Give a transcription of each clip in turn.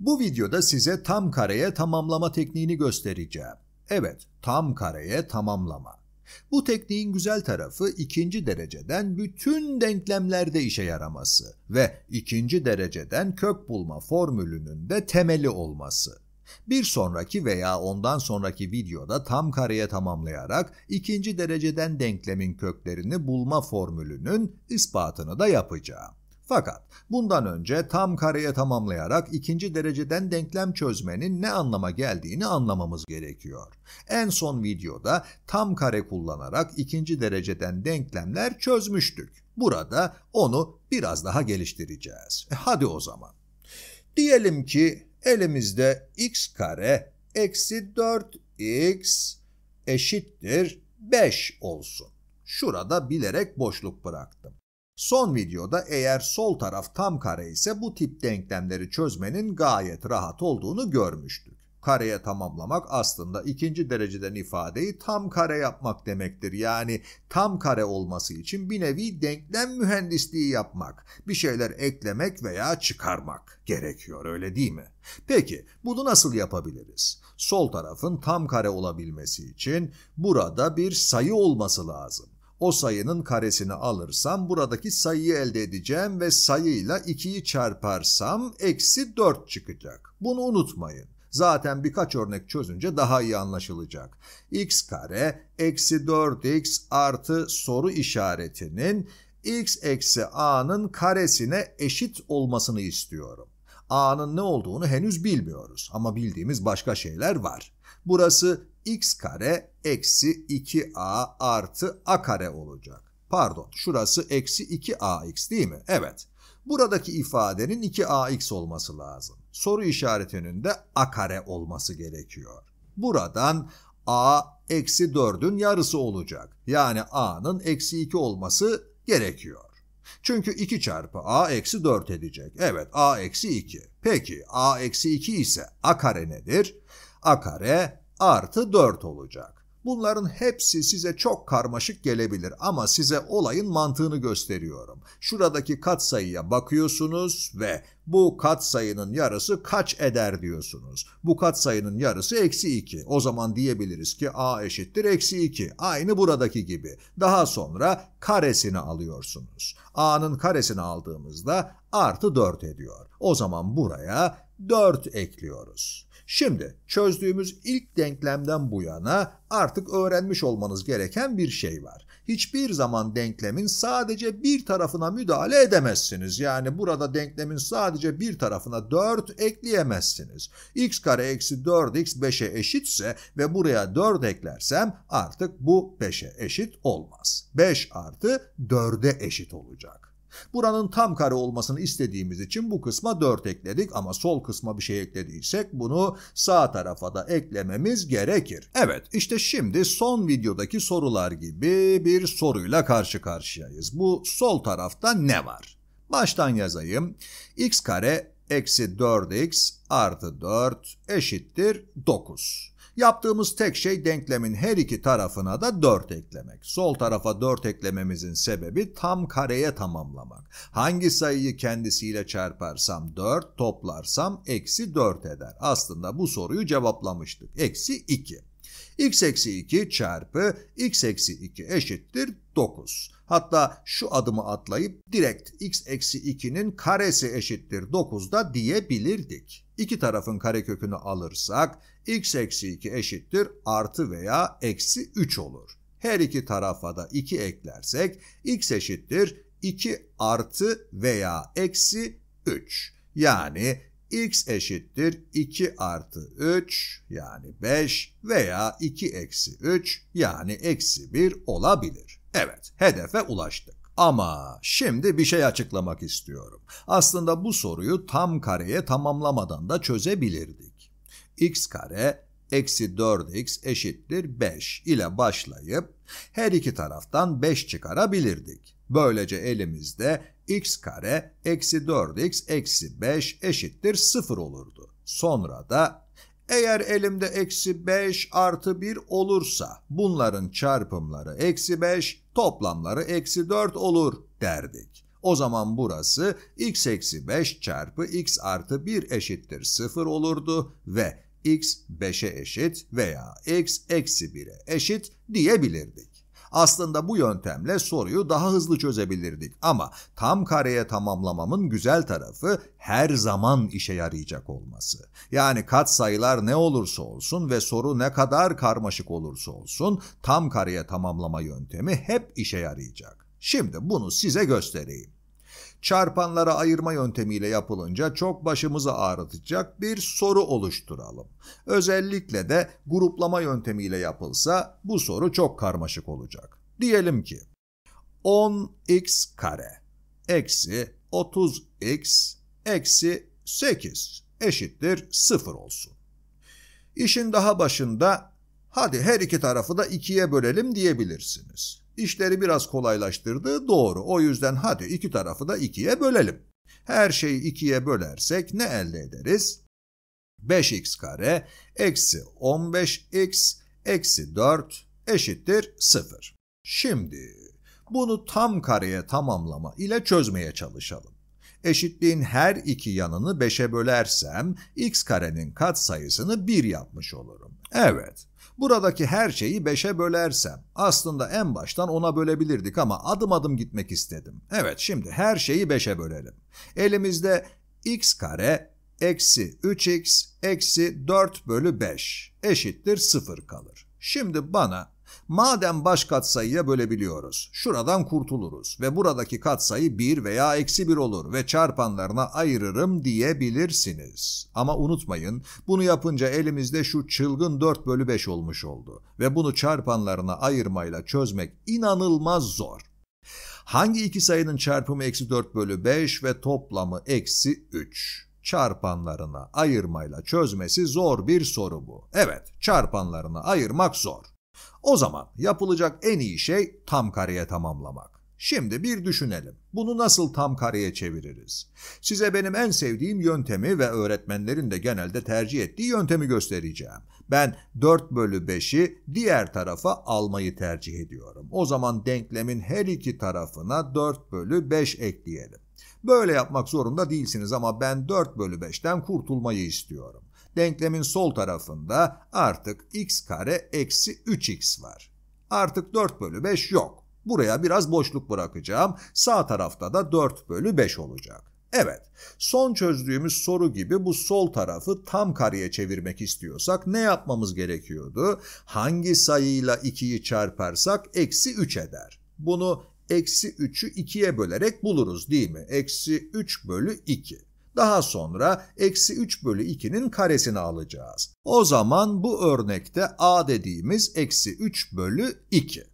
Bu videoda size tam kareye tamamlama tekniğini göstereceğim. Evet, tam kareye tamamlama. Bu tekniğin güzel tarafı ikinci dereceden bütün denklemlerde işe yaraması ve ikinci dereceden kök bulma formülünün de temeli olması. Bir sonraki veya ondan sonraki videoda tam kareye tamamlayarak ikinci dereceden denklemin köklerini bulma formülünün ispatını da yapacağım. Fakat bundan önce tam kareye tamamlayarak ikinci dereceden denklem çözmenin ne anlama geldiğini anlamamız gerekiyor. En son videoda tam kare kullanarak ikinci dereceden denklemler çözmüştük. Burada onu biraz daha geliştireceğiz. E hadi o zaman. Diyelim ki elimizde x kare eksi 4x eşittir 5 olsun. Şurada bilerek boşluk bıraktım. Son videoda eğer sol taraf tam kare ise bu tip denklemleri çözmenin gayet rahat olduğunu görmüştük. Kareye tamamlamak aslında ikinci dereceden ifadeyi tam kare yapmak demektir. Yani tam kare olması için bir nevi denklem mühendisliği yapmak, bir şeyler eklemek veya çıkarmak gerekiyor öyle değil mi? Peki bunu nasıl yapabiliriz? Sol tarafın tam kare olabilmesi için burada bir sayı olması lazım. O sayının karesini alırsam buradaki sayıyı elde edeceğim ve sayıyla 2'yi çarparsam eksi 4 çıkacak. Bunu unutmayın. Zaten birkaç örnek çözünce daha iyi anlaşılacak. x kare eksi 4x artı soru işaretinin x eksi a'nın karesine eşit olmasını istiyorum. a'nın ne olduğunu henüz bilmiyoruz ama bildiğimiz başka şeyler var. Burası x kare eksi 2a artı a kare olacak. Pardon şurası eksi 2ax değil mi? Evet. Buradaki ifadenin 2ax olması lazım. Soru işaretinin de a kare olması gerekiyor. Buradan a eksi 4'ün yarısı olacak. Yani a'nın eksi 2 olması gerekiyor. Çünkü 2 çarpı a eksi 4 edecek. Evet a eksi 2. Peki a eksi 2 ise a kare nedir? a kare artı 4 olacak. Bunların hepsi size çok karmaşık gelebilir ama size olayın mantığını gösteriyorum. Şuradaki katsayıya bakıyorsunuz ve bu katsayının yarısı kaç eder diyorsunuz. Bu katsayının yarısı eksi 2. O zaman diyebiliriz ki a eşittir eksi 2. Aynı buradaki gibi. Daha sonra karesini alıyorsunuz. a'nın karesini aldığımızda artı 4 ediyor. O zaman buraya 4 ekliyoruz. Şimdi çözdüğümüz ilk denklemden bu yana artık öğrenmiş olmanız gereken bir şey var. Hiçbir zaman denklemin sadece bir tarafına müdahale edemezsiniz. Yani burada denklemin sadece bir tarafına 4 ekleyemezsiniz. x kare eksi 4x 5'e eşitse ve buraya 4 eklersem artık bu 5'e eşit olmaz. 5 artı 4'e eşit olacak. Buranın tam kare olmasını istediğimiz için bu kısma 4 ekledik ama sol kısma bir şey eklediysek bunu sağ tarafa da eklememiz gerekir. Evet işte şimdi son videodaki sorular gibi bir soruyla karşı karşıyayız. Bu sol tarafta ne var? Baştan yazayım. x kare eksi 4x artı 4 eşittir 9. Yaptığımız tek şey denklemin her iki tarafına da 4 eklemek. Sol tarafa 4 eklememizin sebebi tam kareye tamamlamak. Hangi sayıyı kendisiyle çarparsam 4, toplarsam eksi 4 eder. Aslında bu soruyu cevaplamıştık. Eksi 2 x eksi 2 çarpı x eksi 2 eşittir 9. Hatta şu adımı atlayıp direkt x eksi 2'nin karesi eşittir 9 da diyebilirdik. İki tarafın karekökünü alırsak x eksi 2 eşittir artı veya eksi 3 olur. Her iki tarafa da 2 eklersek x eşittir 2 artı veya eksi 3. Yani x eşittir 2 artı 3 yani 5 veya 2 eksi 3 yani eksi 1 olabilir. Evet hedefe ulaştık. Ama şimdi bir şey açıklamak istiyorum. Aslında bu soruyu tam kareye tamamlamadan da çözebilirdik. x kare eksi 4x eşittir 5 ile başlayıp her iki taraftan 5 çıkarabilirdik. Böylece elimizde x kare eksi 4x eksi 5 eşittir 0 olurdu. Sonra da eğer elimde eksi 5 artı 1 olursa bunların çarpımları eksi 5 toplamları eksi 4 olur derdik. O zaman burası x eksi 5 çarpı x artı 1 eşittir 0 olurdu ve x 5'e eşit veya x eksi 1'e eşit diyebilirdik. Aslında bu yöntemle soruyu daha hızlı çözebilirdik ama tam kareye tamamlamamın güzel tarafı her zaman işe yarayacak olması. Yani kat sayılar ne olursa olsun ve soru ne kadar karmaşık olursa olsun tam kareye tamamlama yöntemi hep işe yarayacak. Şimdi bunu size göstereyim çarpanlara ayırma yöntemiyle yapılınca çok başımızı ağrıtacak bir soru oluşturalım. Özellikle de gruplama yöntemiyle yapılsa bu soru çok karmaşık olacak. Diyelim ki 10x kare eksi 30x eksi 8 eşittir 0 olsun. İşin daha başında hadi her iki tarafı da 2'ye bölelim diyebilirsiniz. İşleri biraz kolaylaştırdı doğru. O yüzden hadi iki tarafı da ikiye bölelim. Her şeyi ikiye bölersek ne elde ederiz? 5x kare eksi 15x eksi 4 eşittir 0. Şimdi bunu tam kareye tamamlama ile çözmeye çalışalım. Eşitliğin her iki yanını 5'e bölersem x karenin katsayısını 1 yapmış olurum. Evet, Buradaki her şeyi beşe bölersem aslında en baştan ona bölebilirdik ama adım adım gitmek istedim. Evet şimdi her şeyi beşe bölelim. Elimizde x kare eksi 3x eksi 4 bölü 5 eşittir 0 kalır. Şimdi bana Madem baş katsayıya bölebiliyoruz, şuradan kurtuluruz ve buradaki katsayı 1 veya eksi 1 olur ve çarpanlarına ayırırım diyebilirsiniz. Ama unutmayın, bunu yapınca elimizde şu çılgın 4 bölü 5 olmuş oldu ve bunu çarpanlarına ayırmayla çözmek inanılmaz zor. Hangi iki sayının çarpımı eksi 4 bölü 5 ve toplamı eksi 3? Çarpanlarına ayırmayla çözmesi zor bir soru bu. Evet, çarpanlarına ayırmak zor. O zaman yapılacak en iyi şey tam kareye tamamlamak. Şimdi bir düşünelim. Bunu nasıl tam kareye çeviririz? Size benim en sevdiğim yöntemi ve öğretmenlerin de genelde tercih ettiği yöntemi göstereceğim. Ben 4 bölü 5'i diğer tarafa almayı tercih ediyorum. O zaman denklemin her iki tarafına 4 bölü 5 ekleyelim. Böyle yapmak zorunda değilsiniz ama ben 4 bölü 5'ten kurtulmayı istiyorum denklemin sol tarafında artık x kare eksi 3x var. Artık 4 bölü 5 yok. Buraya biraz boşluk bırakacağım. Sağ tarafta da 4 bölü 5 olacak. Evet, son çözdüğümüz soru gibi bu sol tarafı tam kareye çevirmek istiyorsak ne yapmamız gerekiyordu? Hangi sayıyla 2'yi çarparsak eksi 3 eder. Bunu eksi 3'ü 2'ye bölerek buluruz değil mi? Eksi 3 bölü 2. Daha sonra eksi 3 bölü 2'nin karesini alacağız. O zaman bu örnekte a dediğimiz eksi 3 bölü 2.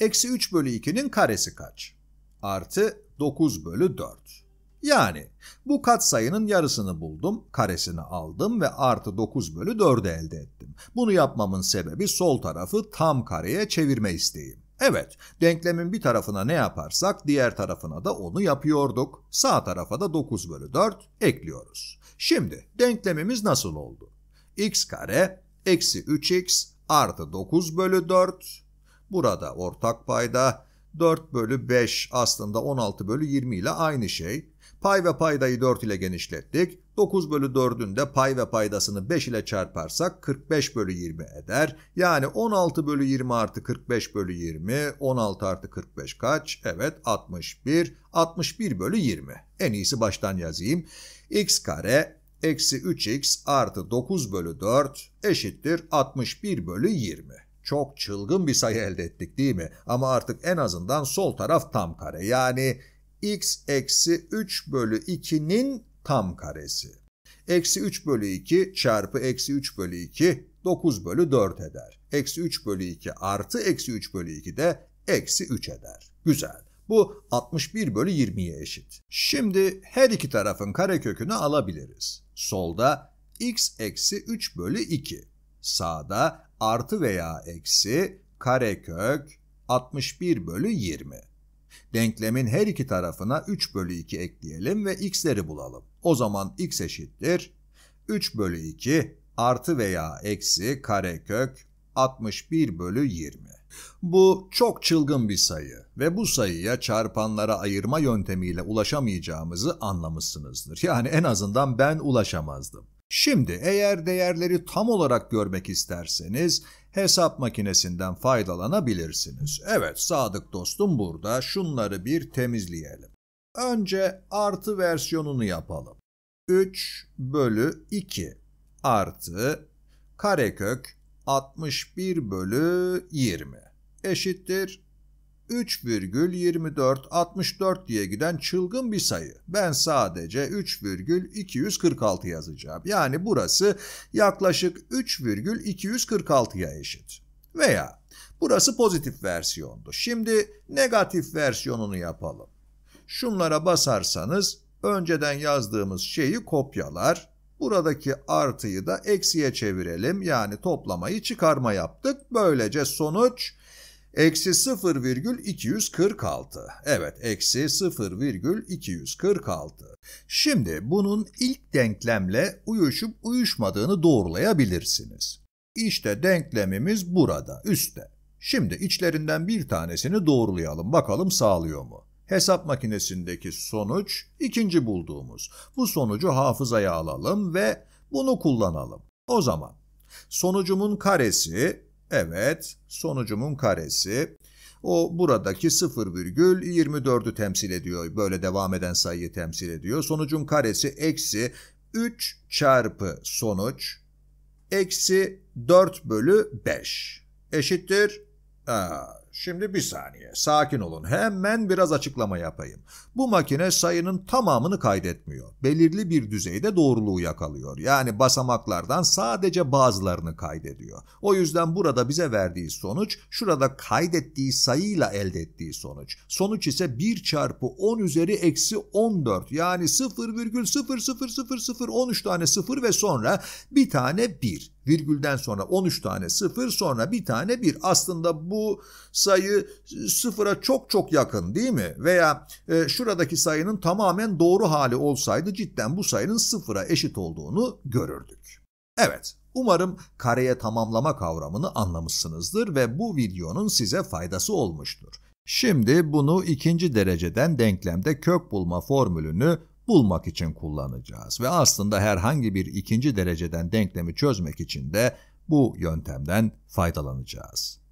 Eksi 3 bölü 2'nin karesi kaç? Artı 9 bölü 4. Yani bu katsayının yarısını buldum, karesini aldım ve artı 9 bölü 4'ü elde ettim. Bunu yapmamın sebebi sol tarafı tam kareye çevirme isteğim. Evet, denklemin bir tarafına ne yaparsak diğer tarafına da onu yapıyorduk. Sağ tarafa da 9 bölü 4 ekliyoruz. Şimdi denklemimiz nasıl oldu? x kare eksi 3x artı 9 bölü 4. Burada ortak payda 4 bölü 5 aslında 16 bölü 20 ile aynı şey. Pay ve paydayı 4 ile genişlettik. 9 bölü 4'ün de pay ve paydasını 5 ile çarparsak 45 bölü 20 eder. Yani 16 bölü 20 artı 45 bölü 20. 16 artı 45 kaç? Evet 61. 61 bölü 20. En iyisi baştan yazayım. x kare eksi 3x artı 9 bölü 4 eşittir 61 bölü 20. Çok çılgın bir sayı elde ettik değil mi? Ama artık en azından sol taraf tam kare. Yani x eksi 3 bölü 2'nin tam karesi. Eksi 3 bölü 2 çarpı eksi 3 bölü 2 9 bölü 4 eder. Eksi 3 bölü 2 artı eksi 3 bölü 2 de eksi 3 eder. Güzel. Bu 61 bölü 20'ye eşit. Şimdi her iki tarafın karekökünü alabiliriz. Solda x eksi 3 bölü 2. Sağda artı veya eksi karekök 61 bölü 20. Denklemin her iki tarafına 3 bölü 2 ekleyelim ve x'leri bulalım. O zaman x eşittir 3 bölü 2 artı veya eksi karekök 61 bölü 20. Bu çok çılgın bir sayı ve bu sayıya çarpanlara ayırma yöntemiyle ulaşamayacağımızı anlamışsınızdır. Yani en azından ben ulaşamazdım. Şimdi eğer değerleri tam olarak görmek isterseniz hesap makinesinden faydalanabilirsiniz. Evet sadık dostum burada şunları bir temizleyelim. Önce artı versiyonunu yapalım. 3 bölü 2 artı karekök 61 bölü 20 eşittir 3,2464 diye giden çılgın bir sayı. Ben sadece 3,246 yazacağım. Yani burası yaklaşık 3,246'ya eşit. Veya burası pozitif versiyondu. Şimdi negatif versiyonunu yapalım. Şunlara basarsanız önceden yazdığımız şeyi kopyalar, Buradaki artıyı da eksiye çevirelim. Yani toplamayı çıkarma yaptık. Böylece sonuç Eksi 0,246. Evet eksi 0,246. Şimdi bunun ilk denklemle uyuşup uyuşmadığını doğrulayabilirsiniz. İşte denklemimiz burada üstte. Şimdi içlerinden bir tanesini doğrulayalım bakalım sağlıyor mu? Hesap makinesindeki sonuç ikinci bulduğumuz. Bu sonucu hafızaya alalım ve bunu kullanalım. O zaman sonucumun karesi Evet, sonucumun karesi. O buradaki 0,24'ü temsil ediyor. Böyle devam eden sayıyı temsil ediyor. Sonucun karesi eksi 3 çarpı sonuç eksi 4 bölü 5 eşittir. Aa, Şimdi bir saniye, sakin olun. Hemen biraz açıklama yapayım. Bu makine sayının tamamını kaydetmiyor. Belirli bir düzeyde doğruluğu yakalıyor. Yani basamaklardan sadece bazılarını kaydediyor. O yüzden burada bize verdiği sonuç, şurada kaydettiği sayıyla elde ettiği sonuç. Sonuç ise 1 çarpı 10 üzeri eksi 14. Yani 0,0000013 tane 0 ve sonra bir tane 1. Virgülden sonra 13 tane 0, sonra bir tane 1. Aslında bu sayı e, sıfıra çok çok yakın değil mi? Veya e, şuradaki sayının tamamen doğru hali olsaydı cidden bu sayının sıfıra eşit olduğunu görürdük. Evet, umarım kareye tamamlama kavramını anlamışsınızdır ve bu videonun size faydası olmuştur. Şimdi bunu ikinci dereceden denklemde kök bulma formülünü bulmak için kullanacağız ve aslında herhangi bir ikinci dereceden denklemi çözmek için de bu yöntemden faydalanacağız.